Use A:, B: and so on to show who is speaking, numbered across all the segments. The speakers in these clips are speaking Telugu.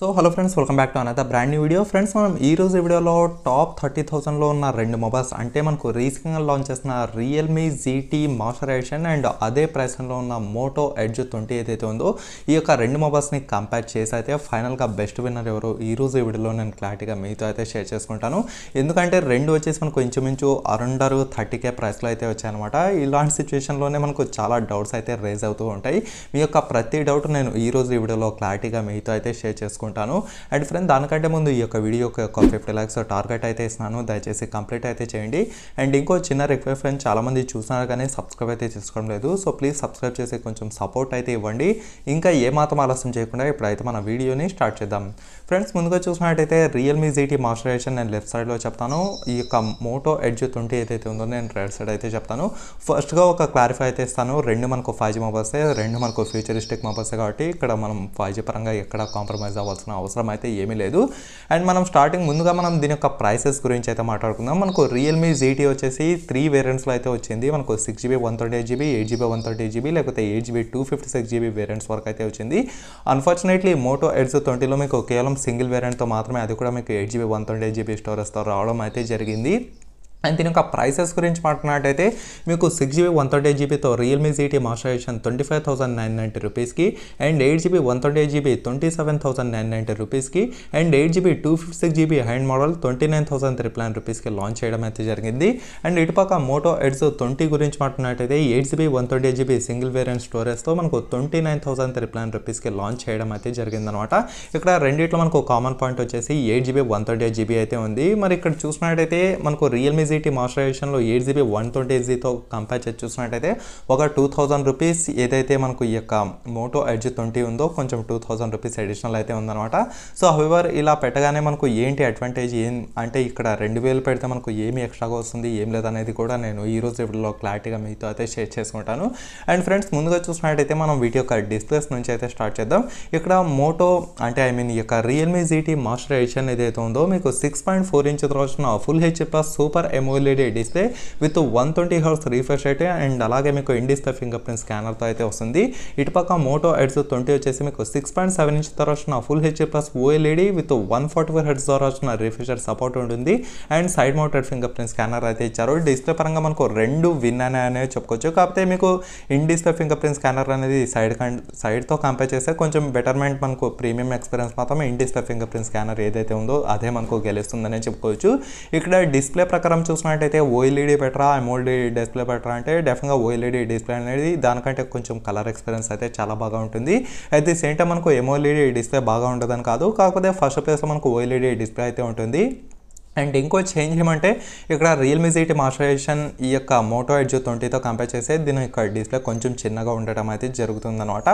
A: so hello friends welcome back to another brand new video friends మనం ఈ రోజు వీడియోలో టాప్ థర్టీ థౌసండ్లో ఉన్న రెండు మొబైల్స్ అంటే మనకు రీసెంట్గా లాంచ్ చేసిన రియల్మీ జీటీ మాయిశ్చరైజేషన్ అండ్ అదే ప్రైస్లో ఉన్న మోటో ఎడ్జ్ ట్వంటీ ఏదైతే ఉందో ఈ యొక్క రెండు మొబైల్స్ని కంపేర్ చేసి అయితే ఫైనల్గా బెస్ట్ విన్నర్ ఎవరు ఈ రోజు వీడియోలో నేను క్లారిటీగా మీతో అయితే షేర్ చేసుకుంటాను ఎందుకంటే రెండు వచ్చేసి మనకు ఇంచుమించు అరౌండర్ థర్టీ కే ప్రైస్లో అయితే వచ్చాయనమాట ఇలాంటి సిచ్యువేషన్లోనే మనకు చాలా డౌట్స్ అయితే రేజ్ అవుతూ ఉంటాయి మీ యొక్క ప్రతి డౌట్ నేను ఈ రోజు ఈ వీడియోలో క్లారిటీగా మీతో అయితే షేర్ చేసుకుంటాను తీసుకుంటాను అండ్ ఫ్రెండ్ దానికంటే ముందు ఈ యొక్క వీడియోకి ఒక ఫిఫ్టీ ల్యాక్స్ టార్గెట్ అయితే ఇస్తున్నాను దయచేసి కంప్లీట్ అయితే చేయండి అండ్ ఇంకో చిన్న రిక్వెస్ట్ ఫ్రెండ్ చాలామంది చూసినారు కానీ సబ్స్క్రైబ్ అయితే చేసుకోవడం లేదు సో ప్లీజ్ సబ్స్క్రైబ్ చేసి కొంచెం సపోర్ట్ అయితే ఇవ్వండి ఇంకా ఏమాత్రం ఆలస్యం చేయకుండా ఇప్పుడైతే మన వీడియోని స్టార్ట్ చేద్దాం ఫ్రెండ్స్ ముందుగా చూసినట్టయితే రియల్మీ జీటీ మాస్టరేషన్ నేను లెఫ్ట్ సైడ్లో చెప్తాను ఈ యొక్క మోటో ఎడ్జ్ ట్వంటీ ఏదైతే ఉందో నేను రైట్ సైడ్ అయితే చెప్తాను ఫస్ట్గా ఒక క్లారిఫై అయితే ఇస్తాను రెండు మనకు ఫైవ్ జీ మొబైల్స్ రెండు మనకు ఫ్యూచరిస్టిక్ మొబైల్స్ కాబట్టి ఇక్కడ మనం ఫైవ్ జీ పరంగా ఎక్కడ కాంప్రమైజ్ అవ్వాలి చేసుకోవాల్సిన అవసరం అయితే ఏమీ లేదు అండ్ మనం స్టార్టింగ్ ముందుగా మనం దీని యొక్క ప్రైసెస్ గురించి అయితే మాట్లాడుకుందాం మనకు రియల్మీ జీటీ వచ్చేసి త్రీ వేరియంట్స్లో అయితే వచ్చింది మనకు six GB one thirty eight GB eight GB one thirty eight GB లేకపోతే eight GB two fifty six GB variants వరకు అయితే వచ్చింది అన్ఫార్చునేట్లీ మోటో ఎడ్స్ ట్వంటీలో మీకు కేవలం సింగిల్ వేరియంట్తో మాత్రమే అది కూడా మీకు eight GB one thirty eight GB స్టోరేజ్తో రావడం అయితే జరిగింది అండ్ దీని యొక్క ప్రైసెస్ గురించి మాట్లాడినట్టయితే మీకు six GB one thirty eight జీబీతో Realme GT master edition twenty five thousand nine ninety రూపీస్కి and eight GB one thirty eight GB twenty seven thousand nine ninety రూపీస్కి and eight GB two fifty six GB hand model twenty nine thousand triple nine రూపీస్కి లాంచ్ చేయడం అయితే జరిగింది అండ్ ఇటుపక్క మోటో ఎడ్స్ ట్వంటీ గురించి మాట్లాడినట్టయితే eight GB one thirty eight GB single variant స్టోరేజ్తో మనకు twenty nine thousand triple nine రూపీస్కి లాంచ్ చేయడం అయితే జరిగిందనమాట ఇక్కడ రెండిట్లో మనకు కామన్ పాయింట్ వచ్చేసి eight GB one thirty eight GB అయితే ఉంది మరి ఇక్కడ చూసినట్టయితే మనకు రియల్మీ ఎన్సిటీ మాయిశ్చరైజేషన్లో eight GB one twenty eight జీతో కంపేర్ చేసి చూసినట్టయితే ఒక టూ థౌజండ్ రూపీస్ ఏదైతే మనకు ఈ యొక్క మోటో ఎడ్జ్ ట్వంటీ ఉందో కొంచెం టూ థౌజండ్ రూపీస్ అడిషనల్ అయితే ఉందన్నమాట సో హెవర్ ఇలా పెట్టగానే మనకు ఏంటి అడ్వాంటేజ్ ఏం అంటే ఇక్కడ రెండు వేలు పెడితే మనకు ఏమి ఎక్స్ట్రాగా వస్తుంది ఏం లేదనేది కూడా నేను ఈ రోజు వీడియోలో క్లారిటీగా మీతో అయితే షేర్ చేసుకుంటాను అండ్ ఫ్రెండ్స్ ముందుగా చూసినట్టయితే మనం వీటి యొక్క డిస్ప్లేస్ నుంచి అయితే స్టార్ట్ చేద్దాం ఇక్కడ మోటో అంటే ఐ మీన్ ఈ యొక్క రియల్మీ జీటీ మాస్టరైజేషన్ ఏదైతే ఉందో మీకు సిక్స్ పాయింట్ ఫోర్ ఇంచ్ తర్వాత full H plus super AMOLED display with one twenty hertz refresh అయితే అండ్ అలాగే మీకు ఇన్ డిస్ప్లే ఫింగర్ ప్రింట్ స్కానర్తో అయితే వస్తుంది ఇటు పక్క మోటో ఎడ్స్ ట్వంటీ వచ్చేసి మీకు సిక్స్ పాయింట్ సెవెన్ ఇంచ్ ద్వారా వచ్చిన full HD plus OLED with one forty four hertz ద్వారా వచ్చిన రీఫ్రెషర్ సపోర్ట్ ఉంటుంది and side mounted fingerprint scanner అయితే ఇచ్చారు డిస్ప్లే పరంగా మనకు రెండు విన్ అనే అనేవి చెప్పుకోవచ్చు కాకపోతే మీకు in display fingerprint scanner అనేది సైడ్ సైడ్తో కంపేర్ చేస్తే కొంచెం బెటర్మెంట్ మనకు ప్రీమియం ఎక్స్పీరియన్స్ మాత్రం in display fingerprint scanner ఏదైతే ఉందో అదే మనకు గెలుస్తుందనే చెప్పుకోవచ్చు ఇక్కడ డిస్ప్లే ప్రకారం చూసినట్టయితే ఓఎల్ఈడీ e బెటరా ఎమోల్డ్ e డిస్ప్లే బెటరా అంటే డెఫినెట్గా ఓఎల్ఈడీ డిస్ప్లే అనేది దానికంటే కొంచెం కలర్ ఎక్స్పీరియన్స్ అయితే చాలా బాగా ఉంటుంది అయితే సేమ్ టైం మనకు ఎమోల్ఈడీ డిస్ప్లే e బాగా ఉండదని కాదు కాకపోతే ఫస్ట్ ప్లేస్లో మనకు ఓఎల్ఈడీ డిస్ప్లే అయితే ఉంటుంది అండ్ ఇంకో చేంజ్ ఏమంటే ఇక్కడ రియల్ జీటీ మాస్టరేషన్ ఈ యొక్క మోటో ఎడ్జ్ ట్వంటీతో కంపేర్ చేస్తే దీని యొక్క డిస్ప్లే కొంచెం చిన్నగా ఉండటం అయితే జరుగుతుందనమాట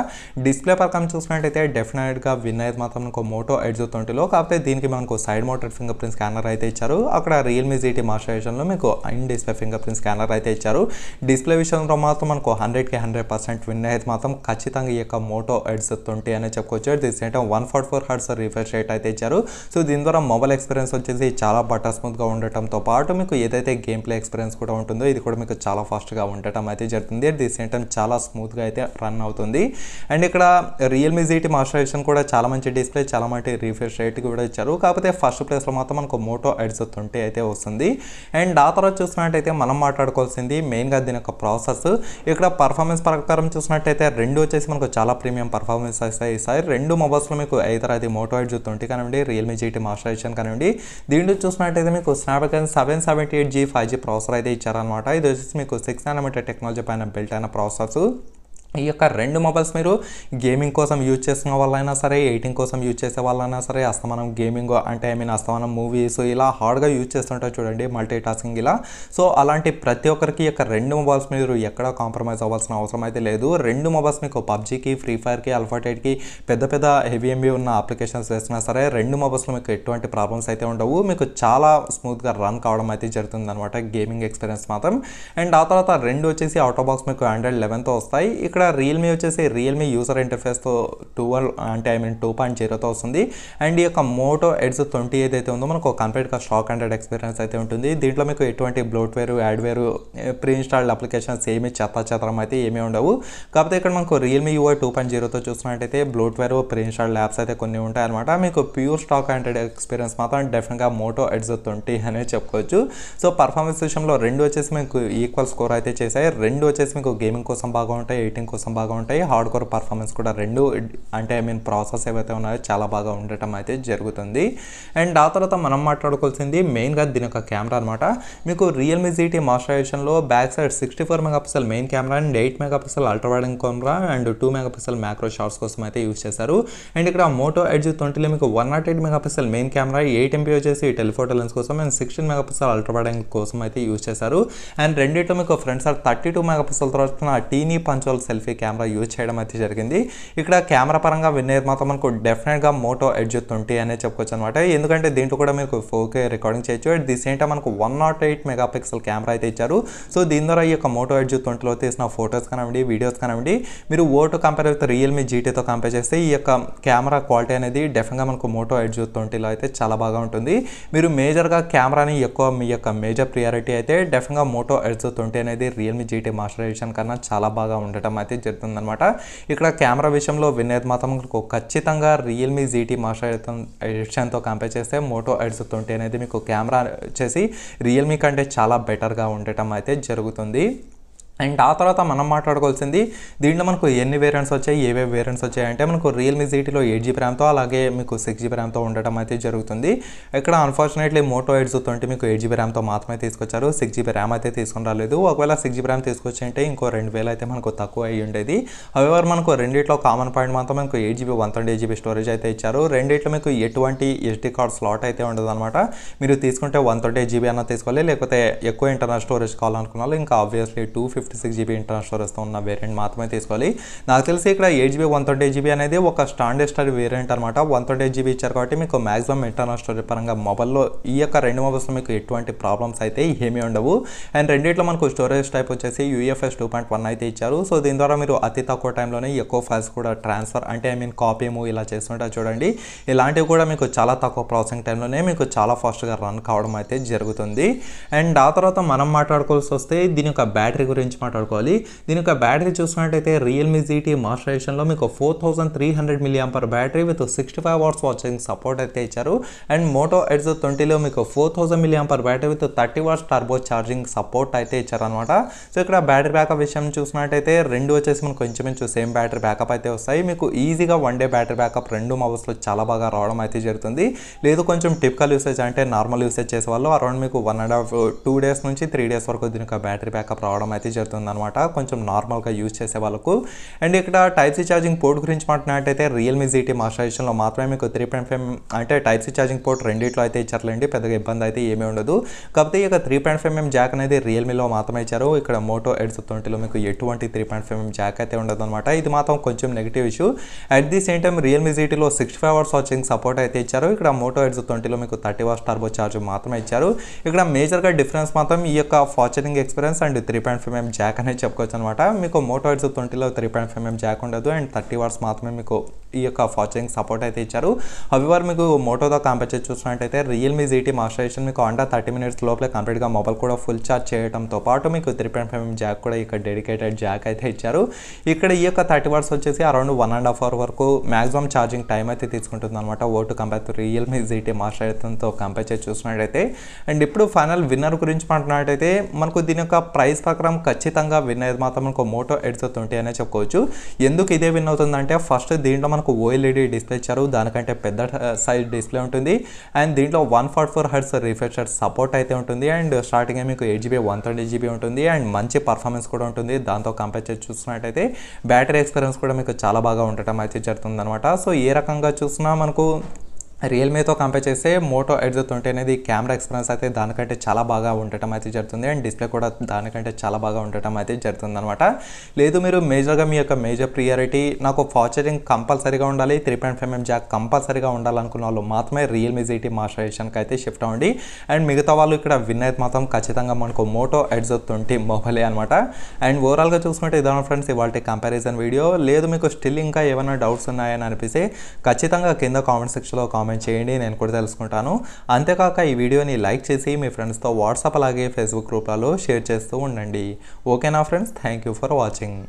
A: డిస్ప్లే పరకం చూసినట్టయితే డెఫినెట్గా విన్ అయితే మాత్రం ఒక మోటో ఎడ్జ్ ట్వంటీలో కాకపోతే దీనికి మనకు side mounted fingerprint scanner అయితే ఇచ్చారు అక్కడ రియల్ జీటీ మాస్టరేషన్లో మీకు in display fingerprint scanner అయితే ఇచ్చారు డిస్ప్లే విషయంలో మాత్రం మనకు హండ్రెడ్కి హండ్రెడ్ పర్సెంట్ విన్ అయితే మాత్రం ఖచ్చితంగా ఈ యొక్క మోటో ఎడ్జ్ ట్వంటీ అనే చెప్పుకోవచ్చు దీని one forty four hertz refresh rate అయితే ఇచ్చారు సో దీని ద్వారా మొబైల్ ఎక్స్పీరియన్స్ వచ్చేసి చాలా బటర్స్మూత్గా ఉండటంతో పాటు మీకు ఏదైతే గేమ్ ప్లే ఎక్స్పీరియన్స్ కూడా ఉంటుందో ఇది కూడా మీకు చాలా ఫాస్ట్గా ఉండటం అయితే జరుగుతుంది అట్ ది సేమ్ టైం చాలా స్మూత్గా అయితే రన్ అవుతుంది అండ్ ఇక్కడ రియల్మీ జీటీ మాస్టరేషన్ కూడా చాలా మంచి డిస్ప్లే చాలా మంచి రీఫ్రెష్ రేట్ కూడా ఇచ్చారు కాకపోతే ఫస్ట్ ప్లేస్లో మాత్రం మనకు మోటో ఎడ్స్ ట్వంటీ అయితే వస్తుంది అండ్ ఆ తర్వాత చూసినట్టయితే మనం మాట్లాడుకోవాల్సింది మెయిన్గా దీని యొక్క ప్రాసెస్ ఇక్కడ పర్ఫార్మెన్స్ ప్రకారం చూసినట్టయితే రెండు వచ్చేసి మనకు చాలా ప్రీమియం పర్ఫార్మెన్స్ వస్తాయి ఈసారి రెండు మొబైల్స్లో మీకు అయితే అది మోటో ఎడ్జ్ ట్వంటీ కానివ్వండి రియల్మీ జీటీ మాస్టరేషన్ కానివ్వండి దీంట్లో చూసిన చూసుకున్నట్టయితే మీకు Snapdragon seven seventy eight G five G processor అయితే ఇచ్చారనమాట ఇది వచ్చేసి మీకు సిక్స్ నానమీటర్ టెక్నాలజీ పైన బిల్ట్ అయిన ప్రాసెస్ ఈ యొక్క రెండు మొబైల్స్ మీరు గేమింగ్ కోసం యూజ్ చేసిన వాళ్ళైనా సరే ఎయిటింగ్ కోసం యూజ్ చేసే వాళ్ళైనా సరే అస్తమానం గేమింగ్ అంటే ఐ మీన్ అస్తమానం మూవీస్ ఇలా హార్డ్గా యూజ్ చేస్తుంటారు చూడండి మల్టీ టాస్కింగ్ ఇలా సో అలాంటి ప్రతి ఒక్కరికి యొక్క రెండు మొబైల్స్ మీరు ఎక్కడ కాంప్రమైజ్ అవ్వాల్సిన అవసరం అయితే లేదు రెండు మొబైల్స్ మీకు పబ్జీకి ఫ్రీ ఫైర్కి అల్ఫాటైట్కి పెద్ద పెద్ద హెవీ ఎంబీ ఉన్న అప్లికేషన్స్ వేసినా సరే రెండు మొబైల్స్లో మీకు ఎటువంటి ప్రాబ్లమ్స్ అయితే ఉండవు మీకు చాలా స్మూత్గా రన్ కావడం అయితే జరుగుతుంది అనమాట గేమింగ్ ఎక్స్పీరియన్స్ మాత్రం అండ్ ఆ తర్వాత రెండు వచ్చేసి అవుట్ ఆఫ్ బాక్స్ మీకు ఆండ్రాయిడ్ లెవెన్తో వస్తాయి ఇక్కడ ఇక్కడ రియల్మీ వచ్చేసి రియల్మీ యూజర్ ఇంటర్ఫేస్తో ట్వెల్వ్ అంటే ఐ మీన్ టూ పాయింట్ జీరోతో వస్తుంది అండ్ ఈ యొక్క మోటో ఎడ్స్ ట్వంటీ ఏదైతే ఉందో మనకు కంప్లీట్గా షాక్ హండ్రెడ్ ఎక్స్పీరియన్స్ అయితే ఉంటుంది దీంట్లో మీకు ఎటువంటి bloatware adware pre installed applications ఏమి చెత్త చెత్తరం అయితే ఏమీ ఉండవు కాకపోతే ఇక్కడ మనకు రియల్మీ యూఐ టూ పాయింట్ జీరోతో చూసినట్టయితే బ్లోట్వేర్ ప్రీ ఇన్స్టాల్డ్ యాప్స్ అయితే కొన్ని ఉంటాయన్నమాట మీకు ప్యూర్ స్టాక్ హండ్రెడ్ ఎక్స్పీరియన్స్ మాత్రం డెఫినెట్గా మోటో ఎడ్స్ ట్వంటీ అనేది చెప్పుకోవచ్చు సో పర్ఫార్మెన్స్ విషయంలో రెండు వచ్చేసి మీకు ఈక్వల్ స్కోర్ అయితే చేశాయి రెండు వచ్చేసి మీకు గేమింగ్ కోసం బాగా ఉంటాయి ఎయిటింగ్ కోసం బాగా ఉంటాయి హార్డ్ కోర్ పర్ఫార్మెన్స్ కూడా రెండు అంటే ఐ మీన్ ప్రాసెస్ ఏవైతే ఉన్నాయో చాలా బాగా ఉండటం అయితే జరుగుతుంది అండ్ ఆ తర్వాత మనం మాట్లాడుకోవాల్సింది మెయిన్గా దీని యొక్క కెమెరా అనమాట మీకు రియల్మీ జీటీ మాయిశ్చరైజేషన్లో back side sixty four megapixel main camera and eight mega ultra wide angle camera and two mega macro shots కోసం అయితే యూస్ చేశారు అండ్ ఇక్కడ మోటో ఎడ్జ్ ట్వంటీలో మీకు one naught eight megapixel main camera eight MP వచ్చేసి టెలిఫోటో లెన్స్ కోసం and sixteen mega ultra wide angle కోసం అయితే యూస్ చేశారు అండ్ రెండింటిలో మీకు ఫ్రంట్ సార్ థర్టీ టూ మెగాపిక్సల్ తర్వాత teeny punch hole selfie selfie camera use చేయడం అయితే జరిగింది ఇక్కడ కెమెరా పరంగా నిర్మాత మనకు డెఫినెట్గా మోటో ఎడ్జ్ ట్వంటీ అనే చెప్పుకోవచ్చు అనమాట ఎందుకంటే దీంట్లో కూడా మీకు ఫోకే రికార్డింగ్ చేయొచ్చు అట్ ది సేమ్ టైం మనకు one naught eight megapixel camera అయితే ఇచ్చారు సో దీని ద్వారా ఈ యొక్క మోటో ఎడ్జ్ ట్వంటీలో తీసిన ఫొటోస్ కానివ్వండి వీడియోస్ కానివ్వండి మీరు ఓటు కంపేర్ అయితే రియల్మీ జీటీతో కంపేర్ చేస్తే ఈ యొక్క కెమెరా క్వాలిటీ అనేది డెఫినెట్గా మనకు మోటో ఎడ్జ్ ట్వంటీలో అయితే చాలా బాగా ఉంటుంది మీరు మేజర్గా కెమెరాని ఎక్కువ మీ యొక్క మేజర్ ప్రియారిటీ అయితే డెఫినెట్గా మోటో ఎడ్జ్ ట్వంటీ అనేది రియల్మీ జీటీ మాస్టర్ ఎడిషన్ కన్నా చాలా బాగా ఉండటం అయితే అనమాట ఇక్కడ కెమెరా విషయంలో వినేది మాత్రం ఖచ్చితంగా రియల్మీ జీటీ మాస్టర్ ఎడిషన్తో కంపేర్ చేస్తే మోటో ఎడ్స్ ట్వంటీ అనేది మీకు కెమెరా వచ్చేసి రియల్మీ కంటే చాలా బెటర్గా ఉండటం అయితే జరుగుతుంది అండ్ ఆ తర్వాత మనం మాట్లాడుకోవాల్సింది దీంట్లో మనకు ఎన్ని వేరియంట్స్ వచ్చాయి ఏవే వేరియంట్స్ వచ్చాయి అంటే మనకు రియల్మీ జీటీలో ఎయిట్ జీబీ ర్యామ్తో అలాగే మీకు సిక్స్ జీబీ ర్యామ్తో ఉండటం అయితే జరుగుతుంది ఇక్కడ అన్ఫార్చునేట్లీ మోటో ఎయిడ్స్ తోటి మీకు ఎయిట్ జీబీ ర్యామ్తో మాత్రమే తీసుకొచ్చారు సిక్స్ జీబీ ర్యామ్ అయితే తీసుకుని రాలేదు ఒకవేళ సిక్స్ జీబీ ర్యామ్ తీసుకొచ్చి అంటే ఇంకో రెండు వేలు అయితే మనకు తక్కువ అయ్యి ఉండేది అవేవారు మనకు రెండిట్లో కామన్ పాయింట్ మాత్రం మనకు eight GB one eight GB storage అయితే ఇచ్చారు రెండిట్లో మీకు ఎటువంటి ఎస్డీ కార్డ్ స్లాట్ అయితే ఉండదు అనమాట మీరు తీసుకుంటే వన్ ఎయిట్ జీబీ అన్న తీసుకోవాలి లేకపోతే ఎక్కువ ఇంటర్నల్ స్టోరేజ్ కావాలనుకున్నారు ఇంకా obviously two fifty fifty six GB internal స్టోరేజ్తో ఉన్న వేరియంట్ మాత్రమే తీసుకోవాలి నాకు తెలిసి ఇక్కడ eight GB one twenty GB అనేది ఒక స్టాండర్డ్ స్టార్ వేరియంట్ అనమాట వన్ థర్టీ ఎయిట్ జీబీ ఇచ్చారు కాబట్టి మీకు మాక్సిమం ఇంటర్నల్ స్టోరేజ్ పరంగా మొబైల్లో ఈ యొక్క రెండు మొబైల్స్లో మీకు ఎటువంటి ప్రాబ్లమ్స్ అయితే ఏమీ ఉండవు అండ్ రెండింటిలో మనకు స్టోరేజ్ టైప్ వచ్చేసి యూఎఫ్ఎస్ టూ పాయింట్ వన్ అయితే ఇచ్చారు సో దీని ద్వారా మీరు అతి తక్కువ టైంలోనే ఎక్కువ ఫైల్స్ కూడా ట్రాన్స్ఫర్ అంటే ఐ మీన్ కాపీ మూవ్ ఇలా చేస్తుంటారు చూడండి ఇలాంటివి కూడా మీకు చాలా తక్కువ ప్రాసెసింగ్ టైంలోనే మీకు చాలా ఫాస్ట్గా రన్ కావడం అయితే జరుగుతుంది అండ్ ఆ తర్వాత మనం మాట్లాడుకోవాల్సి వస్తే దీని యొక్క బ్యాటరీ గురించి గురించి మాట్లాడుకోవాలి దీని యొక్క బ్యాటరీ చూసుకున్నట్టయితే రియల్మీ జీటీ మాస్టరేషన్లో మీకు four thousand three hundred milliamp per battery with sixty five watts charging support అయితే ఇచ్చారు అండ్ మోటో ఎడ్స్ ట్వంటీలో మీకు four thousand milliamp per battery with thirty watts turbo charging support అయితే ఇచ్చారనమాట సో ఇక్కడ బ్యాటరీ బ్యాకప్ విషయం చూసినట్టయితే రెండు వచ్చేసి మనకు కొంచెం సేమ్ బ్యాటరీ బ్యాకప్ అయితే వస్తాయి మీకు ఈజీగా వన్ డే బ్యాటరీ బ్యాకప్ రెండు మొబైల్స్లో చాలా బాగా రావడం అయితే జరుగుతుంది లేదు కొంచెం టిపికల్ యూసేజ్ అంటే నార్మల్ యూసేజ్ చేసే వాళ్ళు అరౌండ్ మీకు one and half two days నుంచి త్రీ డేస్ వరకు దీని యొక్క బ్యాటరీ బ్యాకప్ రావడం అయితే జరుగుతుంది అనమాట కొంచెం నార్మల్గా యూజ్ చేసే వాళ్ళకు అండ్ ఇక్కడ టైప్ సి ఛార్జింగ్ పోర్ట్ గురించి మాట్లాడినట్టయితే రియల్మీ జీటీ మాస్టరేషన్లో మాత్రమే మీకు త్రీ పాయింట్ ఫైవ్ అంటే టైప్ సి ఛార్జింగ్ పోర్ట్ రెండిట్లో అయితే ఇచ్చారులేండి పెద్దగా ఇబ్బంది అయితే ఏమీ ఉండదు కాకపోతే ఇక three point five M jack అనేది రియల్మీలో మాత్రమే ఇచ్చారు ఇక్కడ మోటో ఎడ్స్ ట్వంటీలో మీకు ఎటువంటి three point five M jack అయితే ఉండదు అనమాట ఇది మాత్రం కొంచెం negative issue at the same time Realme జీటీలో sixty five hours charging support అయితే ఇచ్చారు ఇక్కడ మోటో ఎడ్స్ ట్వంటీలో మీకు థర్టీ వర్స్ టర్బో ఛార్జ్ మాత్రమే ఇచ్చారు ఇక్కడ మేజర్గా డిఫరెన్స్ మాత్రం ఈ యొక్క fast charging experience and three point five M jack అనేది చెప్పుకోవచ్చు అనమాట మీకు మోటోయిడ్స్ ట్వంటీలో three point five M jack ఉండదు అండ్ థర్టీ వాట్స్ మాత్రమే మీకు ఈ యొక్క ఫాస్టింగ్ సపోర్ట్ అయితే ఇచ్చారు అవి వారు మీకు మోటోతో కంపేర్ చేసి చూసినట్టయితే రియల్మీ జీటీ మాస్టరేషన్ మీకు అండర్ థర్టీ మినిట్స్ లోపల కంప్లీట్గా మొబైల్ కూడా ఫుల్ ఛార్జ్ చేయడంతో పాటు మీకు three point five M jack కూడా ఇక్కడ డెడికేటెడ్ జాక్ అయితే ఇచ్చారు ఇక్కడ ఈ యొక్క థర్టీ వాట్స్ వచ్చేసి around one and half hour వరకు మ్యాక్సిమం ఛార్జింగ్ టైం అయితే తీసుకుంటుంది అనమాట ఓటు కంపేర్ టు రియల్మీ జీటీ మాస్టరేషన్తో కంపేర్ చేసి చూసినట్టయితే అండ్ ఇప్పుడు ఫైనల్ విన్నర్ గురించి మాట్లాడినట్టయితే మనకు దీని యొక్క ప్రైస్ ప్రకారం ఖచ్చితంగా ఖచ్చితంగా విన్ అయ్యేది మాత్రం మనకు మోటో ఎడ్స్ అనే చెప్పుకోవచ్చు ఎందుకు ఇదే విన్ అవుతుందంటే ఫస్ట్ దీంట్లో మనకు ఓఎల్ఈడి e డిస్ప్లే ఇచ్చారు దానికంటే పెద్ద సైజ్ డిస్ప్లే ఉంటుంది అండ్ దీంట్లో one forty four hertz refresher support అయితే ఉంటుంది అండ్ స్టార్టింగ్ మీకు eight GB one twenty GB ఉంటుంది అండ్ మంచి పర్ఫార్మెన్స్ కూడా ఉంటుంది దాంతో కంపేర్ చేసి చూసినట్టయితే బ్యాటరీ ఎక్స్పీరియన్స్ కూడా మీకు చాలా బాగా ఉండటం అయితే జరుగుతుంది అనమాట సో ఏ రకంగా చూసినా మనకు రియల్మీతో కంపేర్ చేస్తే మోటో ఎడ్జ్ ఉంటే అనేది కెమెరా ఎక్స్పీరియన్స్ అయితే దానికంటే చాలా బాగా ఉండటం అయితే జరుగుతుంది అండ్ డిస్ప్లే కూడా దానికంటే చాలా బాగా ఉండటం అయితే జరుగుతుంది అనమాట లేదు మీరు మేజర్గా మీ యొక్క మేజర్ ప్రియారిటీ నాకు ఫార్చరింగ్ కంపల్సరీగా ఉండాలి three point five MM jack కంపల్సరీగా ఉండాలనుకున్న వాళ్ళు మాత్రమే రియల్మీ జీటీ మాస్టరేషన్కి అయితే షిఫ్ట్ అవ్వండి అండ్ మిగతా వాళ్ళు ఇక్కడ విన్ అయితే మాత్రం ఖచ్చితంగా మనకు మోటో ఎడ్జ్ ట్వంటీ మొబైలే అనమాట అండ్ ఓవరాల్గా చూసుకుంటే ఇదాన ఫ్రెండ్స్ ఇవాళ కంపారిజన్ వీడియో లేదు మీకు స్టిల్ ఇంకా ఏమైనా డౌట్స్ ఉన్నాయని అనిపిస్తే ఖచ్చితంగా కింద కామెంట్ సెక్షన్లో కామెంట్ కామెంట్ చేయండి నేను కూడా తెలుసుకుంటాను అంతేకాక ఈ వీడియోని లైక్ చేసి మీ ఫ్రెండ్స్తో వాట్సాప్ అలాగే ఫేస్బుక్ గ్రూప్లలో షేర్ చేస్తూ ఉండండి ఓకేనా friends thank you for watching